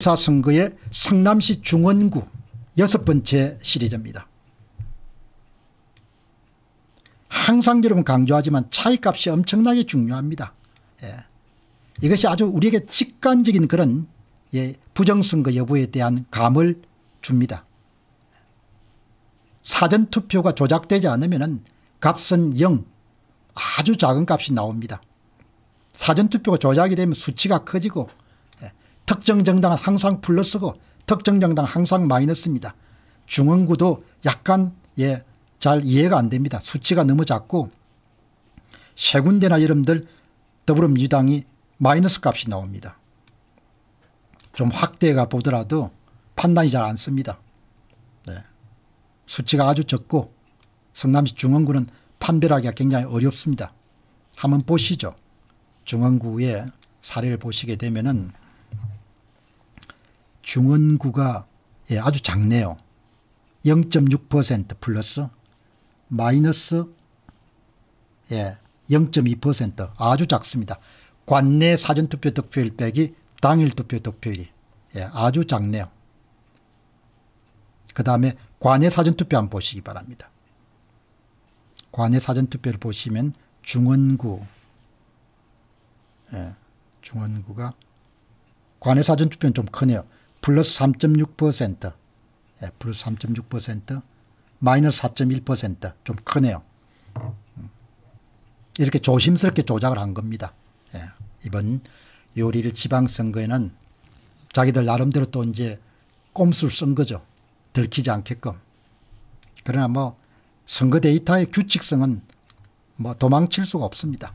사 선거의 성남시 중원구 여섯 번째 시리즈입니다. 항상 여러분 강조하지만 차이값이 엄청나게 중요합니다. 예. 이것이 아주 우리에게 직관적인 그런 예, 부정선거 여부에 대한 감을 줍니다. 사전투표가 조작되지 않으면 값은 0 아주 작은 값이 나옵니다. 사전투표가 조작이 되면 수치가 커지고 특정 정당은 항상 플러스고 특정 정당 항상 마이너스입니다. 중원구도 약간 예, 잘 이해가 안 됩니다. 수치가 너무 작고 세 군데나 여러분들 더불어민주당이 마이너스 값이 나옵니다. 좀 확대가 보더라도 판단이 잘안 씁니다. 네. 수치가 아주 적고 성남시 중원구는 판별하기가 굉장히 어렵습니다. 한번 보시죠. 중원구의 사례를 보시게 되면은 중원구가 예, 아주 작네요. 0.6% 플러스 마이너스 예, 0.2% 아주 작습니다. 관내 사전투표 득표율 빼기 당일 투표 득표율이 예, 아주 작네요. 그 다음에 관내 사전투표 한번 보시기 바랍니다. 관내 사전투표를 보시면 중원구 예, 중원구가 관내 사전투표는 좀 크네요. 플러스 3.6% 예, 플러스 3.6% 마이너스 4.1%좀 크네요. 음. 이렇게 조심스럽게 조작을 한 겁니다. 예, 이번 요리를 지방선거에는 자기들 나름대로 또 이제 꼼수를 쓴 거죠. 들키지 않게끔. 그러나 뭐 선거 데이터의 규칙성은 뭐 도망칠 수가 없습니다.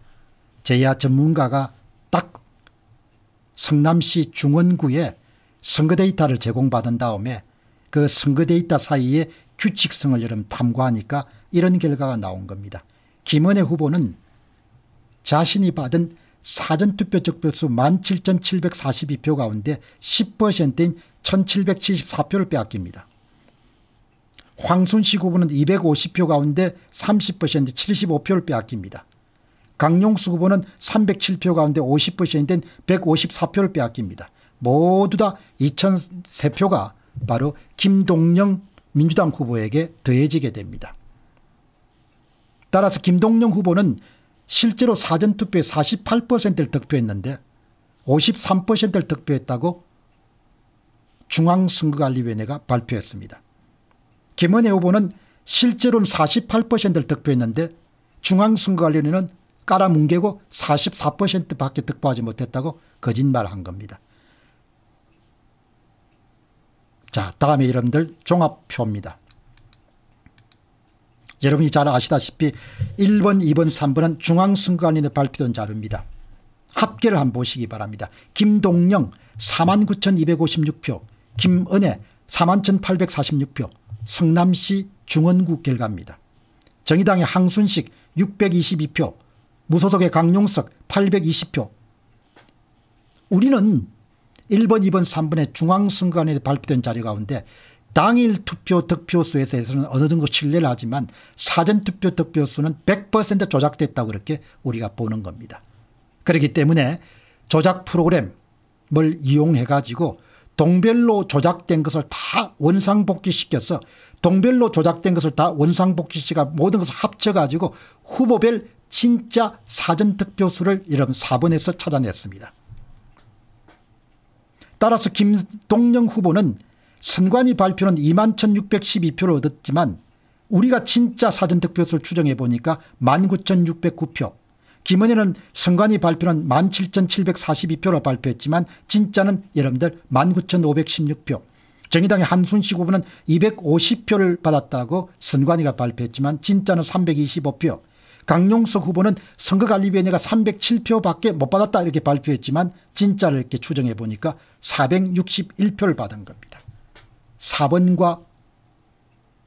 제야 전문가가 딱 성남시 중원구에 선거 데이터를 제공받은 다음에 그 선거 데이터 사이의 규칙성을 여름 탐구하니까 이런 결과가 나온 겁니다. 김은혜 후보는 자신이 받은 사전투표 적표수 17,742표 가운데 10%인 1,774표를 빼앗깁니다. 황순식 후보는 250표 가운데 30%인 75표를 빼앗깁니다. 강용수 후보는 307표 가운데 50%인 154표를 빼앗깁니다. 모두 다 2003표가 바로 김동영 민주당 후보에게 더해지게 됩니다. 따라서 김동영 후보는 실제로 사전투표에 48%를 득표했는데 53%를 득표했다고 중앙선거관리위원회가 발표했습니다. 김은혜 후보는 실제로는 48%를 득표했는데 중앙선거관리위원회는 깔아뭉개고 44% 밖에 득표하지 못했다고 거짓말한 겁니다. 자, 다음에 여러분들 종합표입니다. 여러분이 잘 아시다시피 1번, 2번, 3번은 중앙선거관리에 발표된 자료입니다. 합계를 한번 보시기 바랍니다. 김동영 49,256표, 김은혜 41,846표, 성남시 중원구 결과입니다. 정의당의 항순식 622표, 무소속의 강용석 820표. 우리는 1번 2번 3번의 중앙선관위에 발표된 자료 가운데 당일 투표 득표수에대 해서는 어느 정도 신뢰를 하지만 사전투표 득표수는 100% 조작됐다고 그렇게 우리가 보는 겁니다. 그렇기 때문에 조작 프로그램을 이용해 가지고 동별로 조작된 것을 다 원상복귀시켜서 동별로 조작된 것을 다 원상복귀시가 모든 것을 합쳐가지고 후보별 진짜 사전득표수를 이런 4번에서 찾아냈습니다. 따라서 김동영 후보는 선관위 발표는 2만 1612표를 얻었지만 우리가 진짜 사전득표수를 추정해 보니까 19,609표 김은혜는 선관위 발표는 17,742표로 발표했지만 진짜는 여러분들 19,516표 정의당의 한순식 후보는 250표를 받았다고 선관위가 발표했지만 진짜는 325표 강용석 후보는 선거관리위원회가 307표밖에 못 받았다 이렇게 발표했지만 진짜를 이렇게 추정해 보니까 461표를 받은 겁니다. 4번과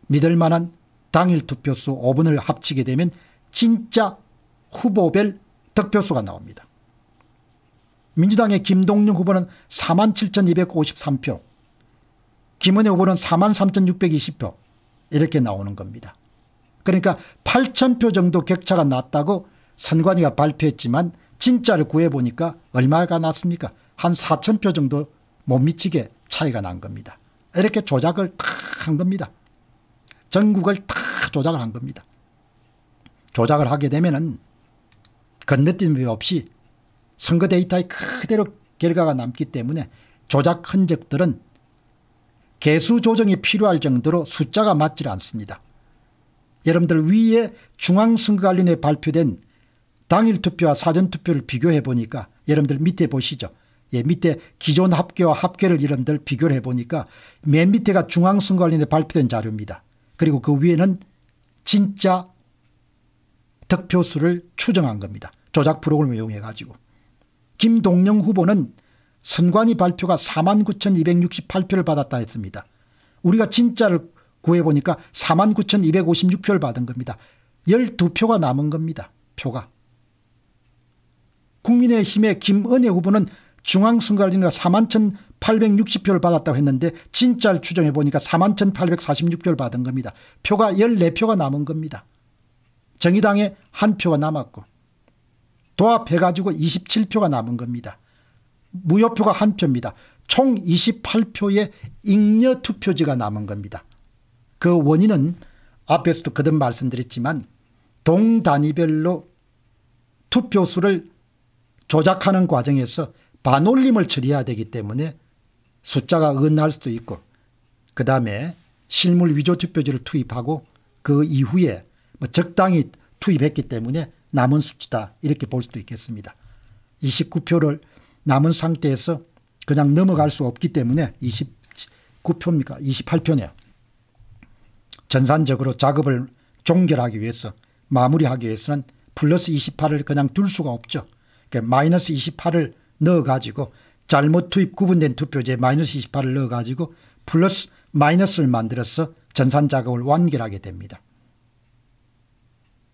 믿을 만한 당일 투표수 5분을 합치게 되면 진짜 후보별 득표수가 나옵니다. 민주당의 김동영 후보는 47,253표, 김은혜 후보는 43,620표 이렇게 나오는 겁니다. 그러니까 8,000표 정도 격차가 났다고 선관위가 발표했지만 진짜를 구해보니까 얼마가 났습니까? 한 4천 표 정도 못 미치게 차이가 난 겁니다. 이렇게 조작을 다 한 겁니다. 전국을 다 조작을 한 겁니다. 조작을 하게 되면은 건너뛰는 없이 선거 데이터에 그대로 결과가 남기 때문에 조작 흔적들은 개수 조정이 필요할 정도로 숫자가 맞질 않습니다. 여러분들 위에 중앙선거관리위원회 발표된 당일 투표와 사전 투표를 비교해 보니까 여러분들 밑에 보시죠. 예, 밑에 기존 합계와 합계를 이름들 비교를 해보니까 맨 밑에가 중앙선관위에 발표된 자료입니다. 그리고 그 위에는 진짜 득표수를 추정한 겁니다. 조작 프로그램을 이용해 가지고. 김동영 후보는 선관위 발표가 49,268표를 받았다 했습니다. 우리가 진짜를 구해보니까 49,256표를 받은 겁니다. 12표가 남은 겁니다. 표가. 국민의힘의 김은혜 후보는 중앙선거관리위원회가 41,860표를 받았다고 했는데 진짜를 추정해 보니까 41,846표를 받은 겁니다. 표가 14표가 남은 겁니다. 정의당에 한 표가 남았고 도합해가지고 27표가 남은 겁니다. 무효표가 한 표입니다. 총 28표의 잉여 투표지가 남은 겁니다. 그 원인은 앞에서도 거듭 말씀드렸지만 동 단위별로 투표수를 조작하는 과정에서 반올림을 처리해야 되기 때문에 숫자가 은할 수도 있고 그 다음에 실물 위조 투표지를 투입하고 그 이후에 뭐 적당히 투입했기 때문에 남은 수치다 이렇게 볼 수도 있겠습니다. 29표를 남은 상태에서 그냥 넘어갈 수 없기 때문에 29표입니까? 28표네요. 전산적으로 작업을 종결하기 위해서 마무리하기 위해서는 플러스 28을 그냥 둘 수가 없죠. 그러니까 마이너스 28을 넣어가지고 잘못 투입 구분된 투표제 마이너스 28을 넣어가지고 플러스 마이너스를 만들어서 전산 작업을 완결하게 됩니다.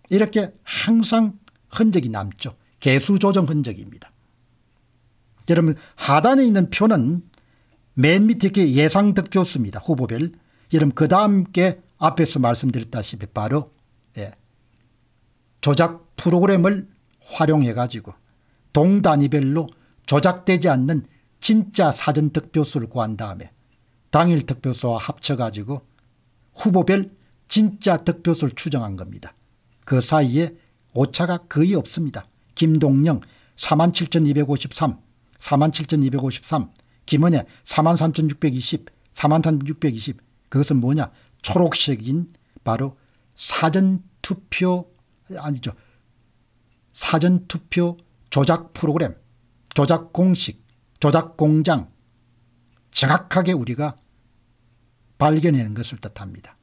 이렇게 항상 흔적이 남죠. 개수 조정 흔적입니다. 여러분 하단에 있는 표는 맨 밑에 게 예상 득표수입니다. 후보별. 여러분 그 다음 게 앞에서 말씀드렸다시피 바로 예. 조작 프로그램을 활용해 가지고 동단위별로 조작되지 않는 진짜 사전 득표수를 구한 다음에 당일 득표수와 합쳐가지고 후보별 진짜 득표수를 추정한 겁니다. 그 사이에 오차가 거의 없습니다. 김동영 47,253, 47,253, 김은혜 43,620, 43,620 그것은 뭐냐 초록색인 바로 사전투표 아니죠 사전투표 조작 프로그램 조작 공식, 조작 공장 정확하게 우리가 발견해낸 것을 뜻합니다.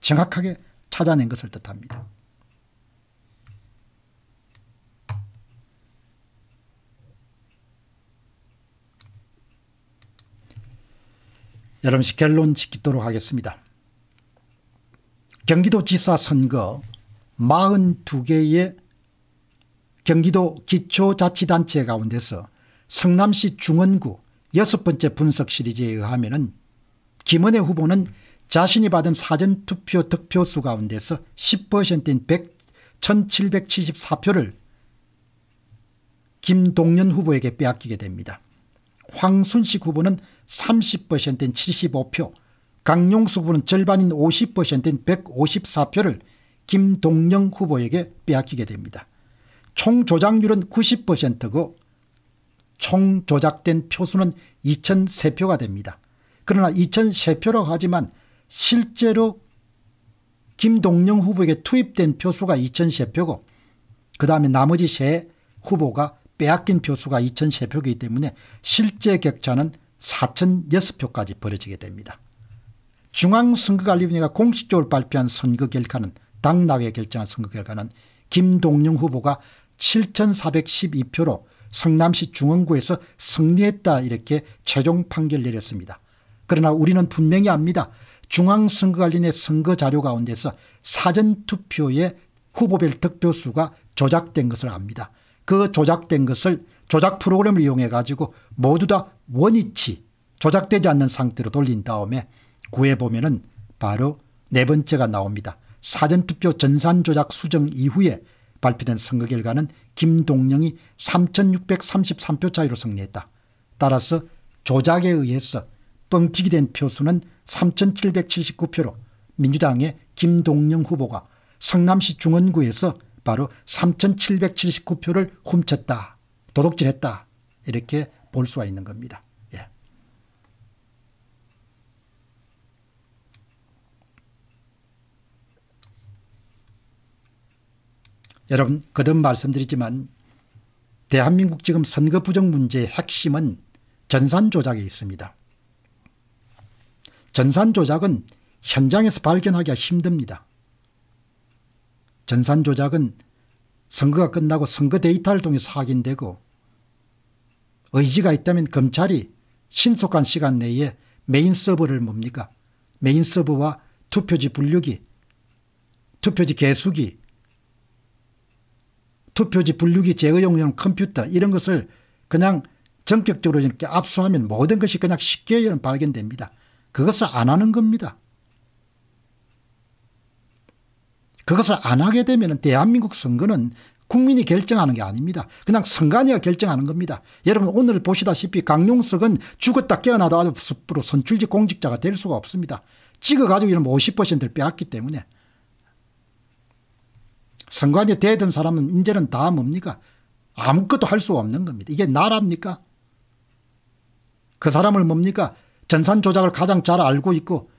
정확하게 찾아낸 것을 뜻합니다. 여러분 결론 짓도록 하겠습니다. 경기도지사 선거 42개의 경기도 기초자치단체 가운데서 성남시 중원구 여섯 번째 분석 시리즈에 의하면 김은혜 후보는 자신이 받은 사전투표 득표수 가운데서 10%인 100, 1774표를 김동연 후보에게 빼앗기게 됩니다. 황순식 후보는 30%인 75표, 강용수 후보는 절반인 50%인 154표를 김동영 후보에게 빼앗기게 됩니다. 총 조작률은 90%고 총 조작된 표수는 2003표가 됩니다. 그러나 2003표라고 하지만 실제로 김동영 후보에게 투입된 표수가 2003표고 그 다음에 나머지 세 후보가 빼앗긴 표수가 2003표이기 때문에 실제 격차는 4006표까지 벌어지게 됩니다. 중앙선거관리위원회가 공식적으로 발표한 선거 결과는 당락에 결정한 선거 결과는 김동영 후보가 7,412표로 성남시 중원구에서 승리했다 이렇게 최종 판결 내렸습니다. 그러나 우리는 분명히 압니다. 중앙선거관리의 선거 자료 가운데서 사전투표의 후보별 득표수가 조작된 것을 압니다. 그 조작된 것을 조작 프로그램을 이용해 가지고 모두 다 원위치 조작되지 않는 상태로 돌린 다음에 구해 보면은 바로 네 번째가 나옵니다. 사전투표 전산조작 수정 이후에 발표된 선거 결과는 김동영이 3,633표 차이로 승리했다. 따라서 조작에 의해서 뻥튀기 된 표수는 3,779표로 민주당의 김동영 후보가 성남시 중원구에서 바로 3,779표를 훔쳤다. 도둑질했다. 이렇게 볼 수가 있는 겁니다. 여러분 거듭 말씀드리지만 대한민국 지금 선거 부정 문제의 핵심은 전산 조작에 있습니다. 전산 조작은 현장에서 발견하기가 힘듭니다. 전산 조작은 선거가 끝나고 선거 데이터를 통해서 확인되고 의지가 있다면 검찰이 신속한 시간 내에 메인 서버를 뭡니까? 메인 서버와 투표지 분류기, 투표지 개수기, 투표지 분류기 제거용용 컴퓨터 이런 것을 그냥 전격적으로 이렇게 압수하면 모든 것이 그냥 쉽게 발견됩니다. 그것을 안 하는 겁니다. 그것을 안 하게 되면 대한민국 선거는 국민이 결정하는 게 아닙니다. 그냥 선관위가 결정하는 겁니다. 여러분 오늘 보시다시피 강용석은 죽었다 깨어나도 아주 숲으로 선출직 공직자가 될 수가 없습니다. 찍어가지고 이러 50%를 뭐 빼앗기 때문에 선관위 대든 사람은 이제는 다 뭡니까? 아무것도 할 수 없는 겁니다. 이게 나라입니까그 사람을 뭡니까? 전산 조작을 가장 잘 알고 있고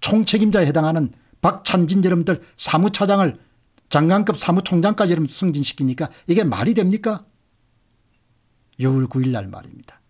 총책임자에 해당하는 박찬진 여러분들 사무차장을 장관급 사무총장까지 여러분 승진시키니까 이게 말이 됩니까? 6월 9일 날 말입니다.